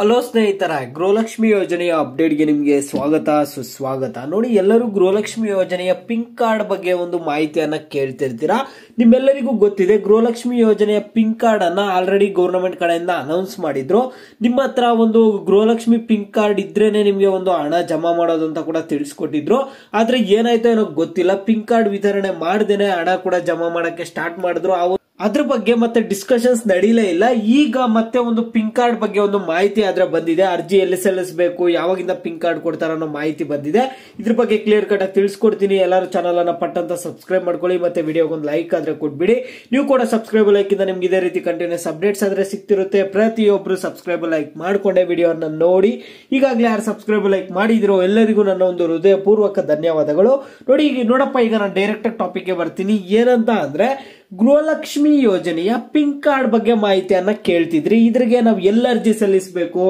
hello ಸ್ನೇಹಿತರ ಗೃಹಲಕ್ಷ್ಮಿ ಯೋಜನೆಯ ಅಪ್ಡೇಟ್ಗೆ ನಿಮಗೆ ಸ್ವಾಗತ ಸುಸ್ವಾಗತ ನೋಡಿ ಎಲ್ಲರೂ ಗೃಹಲಕ್ಷ್ಮಿ ಯೋಜನೆಯ ಪಿಂಕ್ ಕಾರ್ಡ್ ಬಗ್ಗೆ ಒಂದು ಮಾಹಿತಿಯನ್ನ ಕೇಳ್ತಿರ್ತೀರಾ ನಿಮ್ಮೆಲ್ಲರಿಗೂ ಗೊತ್ತಿದೆ ಗೃಹಲಕ್ಷ್ಮಿ ಯೋಜನೆಯ ಪಿಂಕ್ ಕಾರ್ಡ್ ಅನ್ನ ಆಲ್ರೆಡಿ ಗವರ್ನಮೆಂಟ್ ಕಡೆಯಿಂದ ಅನೌನ್ಸ್ ಮಾಡಿದ್ರು ನಿಮ್ಮ ಹತ್ರ ಒಂದು ಗೃಹಲಕ್ಷ್ಮಿ ಪಿಂಕ್ ಕಾರ್ಡ್ ಇದ್ರೇನೆ ನಿಮಗೆ ಒಂದು ಹಣ ಜಮಾ ಮಾಡೋದು ಅಂತ ಕೂಡ ತಿಳಿಸ್ಕೊಟ್ಟಿದ್ರು ಆದ್ರೆ ಏನಾಯ್ತೋ ಏನೋ ಗೊತ್ತಿಲ್ಲ ಪಿಂಕ್ ಕಾರ್ಡ್ ವಿತರಣೆ ಮಾಡ್ದೇನೆ ಹಣ ಕೂಡ ಜಮಾ ಮಾಡಕ್ಕೆ ಸ್ಟಾರ್ಟ್ ಮಾಡಿದ್ರು ಆ ಅದ್ರ ಬಗ್ಗೆ ಮತ್ತೆ ಡಿಸ್ಕಷನ್ಸ್ ನಡೀಲೇ ಇಲ್ಲ ಈಗ ಮತ್ತೆ ಒಂದು ಪಿಂಕ್ ಕಾರ್ಡ್ ಬಗ್ಗೆ ಒಂದು ಮಾಹಿತಿ ಆದ್ರೆ ಬಂದಿದೆ ಅರ್ಜಿ ಎಲ್ಲಿ ಸಲ್ಲಿಸಬೇಕು ಯಾವಾಗಿಂದ ಪಿಂಕ್ ಕಾರ್ಡ್ ಕೊಡ್ತಾರ ಅನ್ನೋ ಮಾಹಿತಿ ಬಂದಿದೆ ಇದ್ರ ಬಗ್ಗೆ ಕ್ಲಿಯರ್ ಕಟ್ ಆಗಿ ತಿಳಿಸ್ಕೊಡ್ತೀನಿ ಎಲ್ಲರೂ ಚಾನಲ್ ಅನ್ನ ಪಟ್ಟಂತ ಸಬ್ಸ್ಕ್ರೈಬ್ ಮಾಡ್ಕೊಳ್ಳಿ ಮತ್ತೆ ಒಂದು ಲೈಕ್ ಆದ್ರೆ ಕೊಟ್ಬಿಡಿ ನೀವು ಕೂಡ ಸಬ್ಸ್ಕ್ರೈಬ್ ಲೈಕ್ ಇಂದ ನಿಮ್ಗೆ ಇದೇ ರೀತಿ ಕಂಟಿನ್ಯೂಸ್ ಅಪ್ಡೇಟ್ಸ್ ಆದ್ರೆ ಸಿಕ್ತಿರುತ್ತೆ ಪ್ರತಿಯೊಬ್ರು ಸಬ್ಸ್ಕ್ರೈಬ್ ಲೈಕ್ ಮಾಡ್ಕೊಂಡೆ ಅನ್ನ ನೋಡಿ ಈಗಾಗಲೇ ಯಾರು ಸಬ್ಸ್ಕ್ರೈಬ್ ಲೈಕ್ ಮಾಡಿದಿರೋ ಎಲ್ಲರಿಗೂ ನನ್ನ ಒಂದು ಹೃದಯ ಪೂರ್ವಕ ಧನ್ಯವಾದಗಳು ನೋಡಿ ಈಗ ನೋಡಪ್ಪ ಈಗ ನಾನು ಡೈರೆಕ್ಟ್ ಟಾಪಿಕ್ ಟಾಪಿಕ್ಗೆ ಬರ್ತೀನಿ ಏನಂತ ಅಂದ್ರೆ ಗೃಹಲಕ್ಷ್ಮಿ ಯೋಜನೆಯ ಪಿಂಕ್ ಕಾರ್ಡ್ ಬಗ್ಗೆ ಮಾಹಿತಿಯನ್ನ ಕೇಳ್ತಿದ್ರಿ ಇದ್ರಿಗೆ ನಾವು ಎಲ್ಲಿ ಅರ್ಜಿ ಸಲ್ಲಿಸಬೇಕು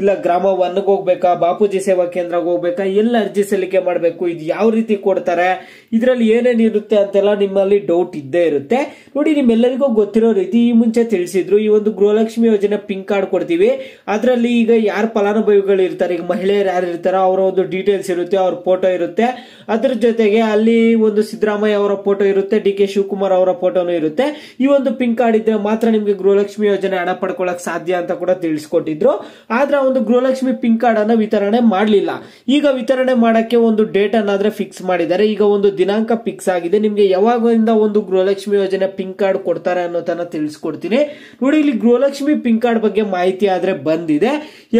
ಇಲ್ಲ ಗ್ರಾಮ ಒನ್ಗೆ ಹೋಗ್ಬೇಕಾ ಬಾಪೂಜಿ ಸೇವಾ ಕೇಂದ್ರಕ್ಕೆ ಹೋಗ್ಬೇಕಾ ಎಲ್ಲ ಅರ್ಜಿ ಸಲ್ಲಿಕೆ ಮಾಡಬೇಕು ಇದು ಯಾವ ರೀತಿ ಕೊಡ್ತಾರೆ ಇದರಲ್ಲಿ ಏನೇನಿರುತ್ತೆ ಅಂತೆಲ್ಲ ನಿಮ್ಮಲ್ಲಿ ಡೌಟ್ ಇದ್ದೇ ಇರುತ್ತೆ ನೋಡಿ ನಿಮ್ಮೆಲ್ಲರಿಗೂ ಗೊತ್ತಿರೋ ರೀತಿ ಈ ಮುಂಚೆ ತಿಳಿಸಿದ್ರು ಈ ಒಂದು ಗೃಹಲಕ್ಷ್ಮಿ ಯೋಜನೆ ಪಿಂಕ್ ಕಾರ್ಡ್ ಕೊಡ್ತೀವಿ ಅದರಲ್ಲಿ ಈಗ ಯಾರು ಫಲಾನುಭವಿಗಳು ಇರ್ತಾರೆ ಈಗ ಮಹಿಳೆಯರು ಯಾರು ಇರ್ತಾರೋ ಅವರ ಒಂದು ಡೀಟೇಲ್ಸ್ ಇರುತ್ತೆ ಅವ್ರ ಫೋಟೋ ಇರುತ್ತೆ ಅದ್ರ ಜೊತೆಗೆ ಅಲ್ಲಿ ಒಂದು ಸಿದ್ದರಾಮಯ್ಯ ಅವರ ಫೋಟೋ ಇರುತ್ತೆ ಡಿ ಕೆ ಶಿವಕುಮಾರ್ ಅವರ ಫೋಟೋನು ಇರುತ್ತೆ ಈ ಒಂದು ಪಿಂಕ್ ಕಾರ್ಡ್ ಇದ್ರೆ ಮಾತ್ರ ನಿಮ್ಗೆ ಗೃಹಲಕ್ಷ್ಮಿ ಯೋಜನೆ ಹಣ ಪಡ್ಕೊಳಕ್ ಸಾಧ್ಯ ಅಂತ ಕೂಡ ತಿಳಿಸ್ಕೊಟ್ಟಿದ್ರು ಆದ್ರೆ ಒಂದು ಗೃಹಲಕ್ಷ್ಮಿ ಪಿಂಕ್ ಕಾರ್ಡ್ ಅನ್ನ ವಿತರಣೆ ಮಾಡಲಿಲ್ಲ ಈಗ ವಿತರಣೆ ಮಾಡಕ್ಕೆ ಒಂದು ಡೇಟ್ ಅನ್ನಾದ್ರೆ ಫಿಕ್ಸ್ ಮಾಡಿದ್ದಾರೆ ಈಗ ಒಂದು ದಿನಾಂಕ ಫಿಕ್ಸ್ ಆಗಿದೆ ನಿಮಗೆ ಯಾವಾಗಿಂದ ಒಂದು ಗೃಹಲಕ್ಷ್ಮಿ ಯೋಜನೆ ಪಿಂಕ್ ಕಾರ್ಡ್ ಕೊಡ್ತಾರೆ ಅನ್ನೋದನ್ನ ತಿಳಿಸ್ಕೊಡ್ತೀನಿ ನೋಡಿ ಇಲ್ಲಿ ಗೃಹಲಕ್ಷ್ಮಿ ಪಿಂಕ್ ಕಾರ್ಡ್ ಬಗ್ಗೆ ಮಾಹಿತಿ ಆದ್ರೆ ಬಂದಿದೆ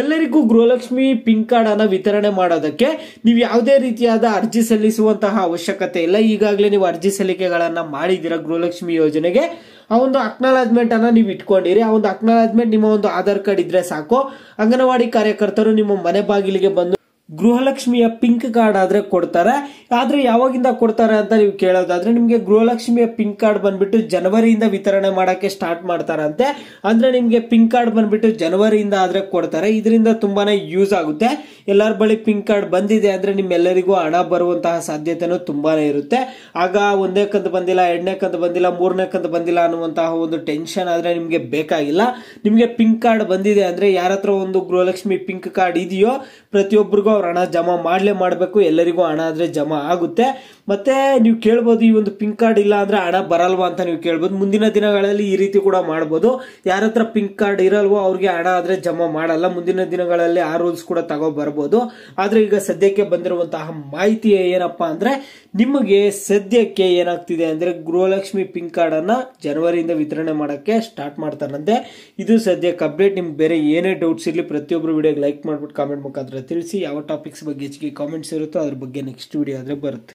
ಎಲ್ಲರಿಗೂ ಗೃಹಲಕ್ಷ್ಮಿ ಪಿಂಕ್ ಕಾರ್ಡ್ ಅನ್ನ ವಿತರಣೆ ಮಾಡೋದಕ್ಕೆ ನೀವು ಯಾವುದೇ ರೀತಿಯಾದ ಅರ್ಜಿ ಸಲ್ಲಿಸುವಂತಹ ಅವಶ್ಯಕತೆ ಇಲ್ಲ ಈಗಾಗಲೇ ನೀವು ಅರ್ಜಿ ಸಲ್ಲಿಕೆಗಳನ್ನ ಮಾಡಿದ್ದೀರಾ ಗೃಹಲಕ್ಷ್ಮಿ ಯೋಜನೆಗೆ ಆ ಒಂದು ಅನ್ನ ನೀವು ಇಟ್ಕೊಂಡಿರಿ ಆ ಒಂದು ಅಕ್ನಾಲಜ್ಮೆಂಟ್ ನಿಮ್ಮ ಒಂದು ಆಧಾರ್ ಕಾರ್ಡ್ ಇದ್ರೆ ಸಾಕು ಅಂಗನವಾಡಿ ಕಾರ್ಯಕರ್ತರು ನಿಮ್ಮ ಮನೆ ಬಾಗಿಲಿಗೆ ಬಂದು ಗೃಹಲಕ್ಷ್ಮಿಯ ಪಿಂಕ್ ಕಾರ್ಡ್ ಆದ್ರೆ ಕೊಡ್ತಾರೆ ಆದ್ರೆ ಯಾವಾಗಿಂದ ಕೊಡ್ತಾರೆ ಅಂತ ನೀವು ಕೇಳೋದಾದ್ರೆ ನಿಮಗೆ ಗೃಹಲಕ್ಷ್ಮಿಯ ಪಿಂಕ್ ಕಾರ್ಡ್ ಬಂದ್ಬಿಟ್ಟು ಜನವರಿಯಿಂದ ವಿತರಣೆ ಮಾಡಕ್ಕೆ ಸ್ಟಾರ್ಟ್ ಮಾಡ್ತಾರಂತೆ ಅಂದ್ರೆ ನಿಮಗೆ ಪಿಂಕ್ ಕಾರ್ಡ್ ಬಂದ್ಬಿಟ್ಟು ಜನವರಿಯಿಂದ ಆದ್ರೆ ಕೊಡ್ತಾರೆ ಇದರಿಂದ ತುಂಬಾನೇ ಯೂಸ್ ಆಗುತ್ತೆ ಎಲ್ಲರ ಬಳಿ ಪಿಂಕ್ ಕಾರ್ಡ್ ಬಂದಿದೆ ಅಂದ್ರೆ ನಿಮ್ಮೆಲ್ಲರಿಗೂ ಹಣ ಬರುವಂತಹ ಸಾಧ್ಯತೆನೂ ತುಂಬಾನೇ ಇರುತ್ತೆ ಆಗ ಒಂದೇ ಕಂತು ಬಂದಿಲ್ಲ ಎರಡನೇ ಕಂತು ಬಂದಿಲ್ಲ ಮೂರನೇ ಕಂತು ಬಂದಿಲ್ಲ ಅನ್ನುವಂತಹ ಒಂದು ಟೆನ್ಷನ್ ಆದ್ರೆ ನಿಮಗೆ ಬೇಕಾಗಿಲ್ಲ ನಿಮಗೆ ಪಿಂಕ್ ಕಾರ್ಡ್ ಬಂದಿದೆ ಅಂದ್ರೆ ಯಾರ ಹತ್ರ ಒಂದು ಗೃಹಲಕ್ಷ್ಮಿ ಪಿಂಕ್ ಕಾರ್ಡ್ ಇದೆಯೋ ಪ್ರತಿಯೊಬ್ಬರಿಗೂ ಅವ್ರು ಹಣ ಜಮಾ ಮಾಡಲೇ ಮಾಡಬೇಕು ಎಲ್ಲರಿಗೂ ಹಣ ಆದರೆ ಜಮಾ ಆಗುತ್ತೆ ಮತ್ತು ನೀವು ಕೇಳ್ಬೋದು ಈ ಒಂದು ಪಿಂಕ್ ಕಾರ್ಡ್ ಇಲ್ಲ ಅಂದರೆ ಹಣ ಬರಲ್ವಾ ಅಂತ ನೀವು ಕೇಳ್ಬೋದು ಮುಂದಿನ ದಿನಗಳಲ್ಲಿ ಈ ರೀತಿ ಕೂಡ ಮಾಡ್ಬೋದು ಯಾರ ಹತ್ರ ಪಿಂಕ್ ಕಾರ್ಡ್ ಇರಲ್ವೋ ಅವ್ರಿಗೆ ಹಣ ಆದರೆ ಜಮಾ ಮಾಡಲ್ಲ ಮುಂದಿನ ದಿನಗಳಲ್ಲಿ ಆ ರೂಲ್ಸ್ ಕೂಡ ತಗೋ ಬರ್ಬೋದು ಆದರೆ ಈಗ ಸದ್ಯಕ್ಕೆ ಬಂದಿರುವಂತಹ ಮಾಹಿತಿ ಏನಪ್ಪ ಅಂದರೆ ನಿಮಗೆ ಸದ್ಯಕ್ಕೆ ಏನಾಗ್ತಿದೆ ಅಂದರೆ ಗೃಹಲಕ್ಷ್ಮಿ ಪಿಂಕ್ ಕಾರ್ಡನ್ನು ಜನವರಿಯಿಂದ ವಿತರಣೆ ಮಾಡೋಕ್ಕೆ ಸ್ಟಾರ್ಟ್ ಮಾಡ್ತಾರಂತೆ ಇದು ಸದ್ಯಕ್ಕೆ ಅಪ್ಡೇಟ್ ನಿಮ್ಗೆ ಬೇರೆ ಏನೇ ಡೌಟ್ಸ್ ಇರಲಿ ಪ್ರತಿಯೊಬ್ಬರು ವಿಡಿಯೋಗೆ ಲೈಕ್ ಮಾಡ್ಬಿಟ್ಟು ಕಾಮೆಂಟ್ ಮುಖಾಂತರ ತಿಳಿಸಿ ಯಾವ ಟಾಪಿಕ್ಸ್ ಬಗ್ಗೆ ಹೆಚ್ಚಿಗೆ ಕಾಮೆಂಟ್ಸ್ ಇರುತ್ತೋ ಅದ್ರ ಬಗ್ಗೆ ನೆಕ್ಸ್ಟ್ ವಿಡಿಯೋ ಆದರೆ ಬರುತ್ತೆ